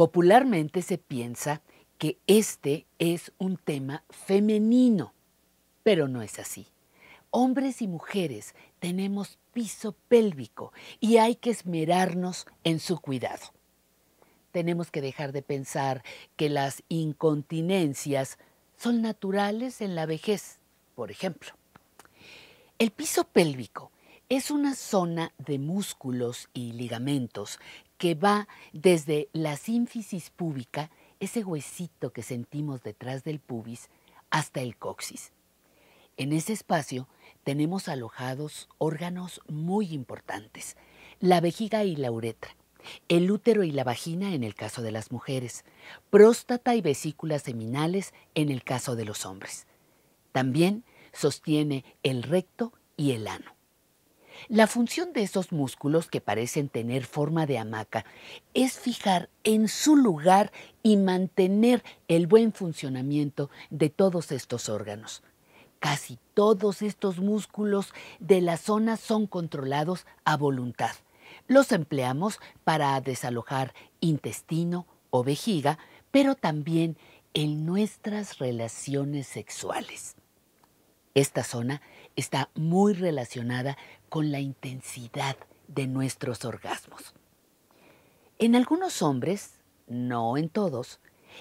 Popularmente se piensa que este es un tema femenino, pero no es así. Hombres y mujeres tenemos piso pélvico y hay que esmerarnos en su cuidado. Tenemos que dejar de pensar que las incontinencias son naturales en la vejez, por ejemplo. El piso pélvico es una zona de músculos y ligamentos que va desde la sínfisis púbica, ese huesito que sentimos detrás del pubis, hasta el coxis. En ese espacio tenemos alojados órganos muy importantes, la vejiga y la uretra, el útero y la vagina en el caso de las mujeres, próstata y vesículas seminales en el caso de los hombres. También sostiene el recto y el ano. La función de esos músculos que parecen tener forma de hamaca es fijar en su lugar y mantener el buen funcionamiento de todos estos órganos. Casi todos estos músculos de la zona son controlados a voluntad. Los empleamos para desalojar intestino o vejiga, pero también en nuestras relaciones sexuales. Esta zona está muy relacionada con la intensidad de nuestros orgasmos. En algunos hombres, no en todos,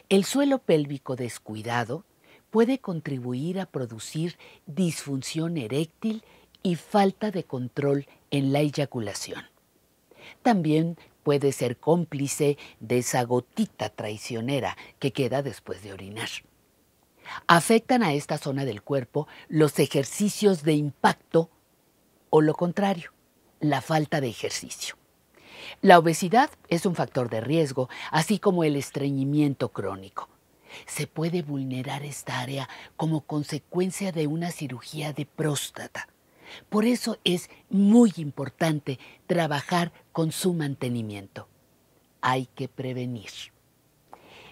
el suelo pélvico descuidado puede contribuir a producir disfunción eréctil y falta de control en la eyaculación. También puede ser cómplice de esa gotita traicionera que queda después de orinar afectan a esta zona del cuerpo los ejercicios de impacto o lo contrario, la falta de ejercicio. La obesidad es un factor de riesgo, así como el estreñimiento crónico. Se puede vulnerar esta área como consecuencia de una cirugía de próstata. Por eso es muy importante trabajar con su mantenimiento. Hay que prevenir.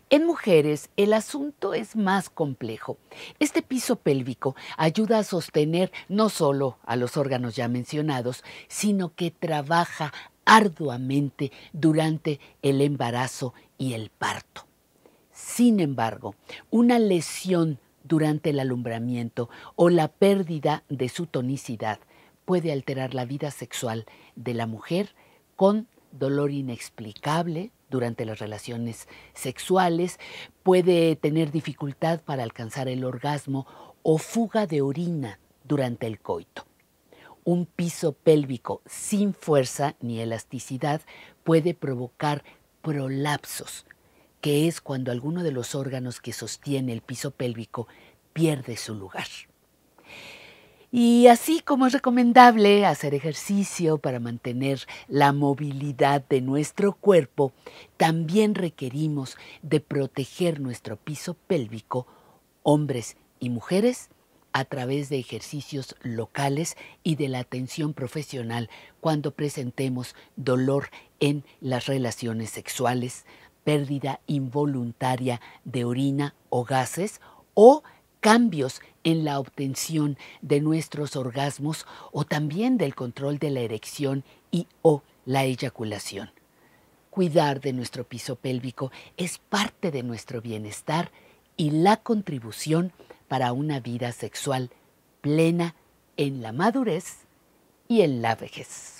En mujeres el asunto es más complejo. Este piso pélvico ayuda a sostener no solo a los órganos ya mencionados, sino que trabaja arduamente durante el embarazo y el parto. Sin embargo, una lesión durante el alumbramiento o la pérdida de su tonicidad puede alterar la vida sexual de la mujer con dolor inexplicable, durante las relaciones sexuales, puede tener dificultad para alcanzar el orgasmo o fuga de orina durante el coito. Un piso pélvico sin fuerza ni elasticidad puede provocar prolapsos, que es cuando alguno de los órganos que sostiene el piso pélvico pierde su lugar. Y así como es recomendable hacer ejercicio para mantener la movilidad de nuestro cuerpo, también requerimos de proteger nuestro piso pélvico, hombres y mujeres, a través de ejercicios locales y de la atención profesional cuando presentemos dolor en las relaciones sexuales, pérdida involuntaria de orina o gases o cambios en la obtención de nuestros orgasmos o también del control de la erección y o la eyaculación. Cuidar de nuestro piso pélvico es parte de nuestro bienestar y la contribución para una vida sexual plena en la madurez y en la vejez.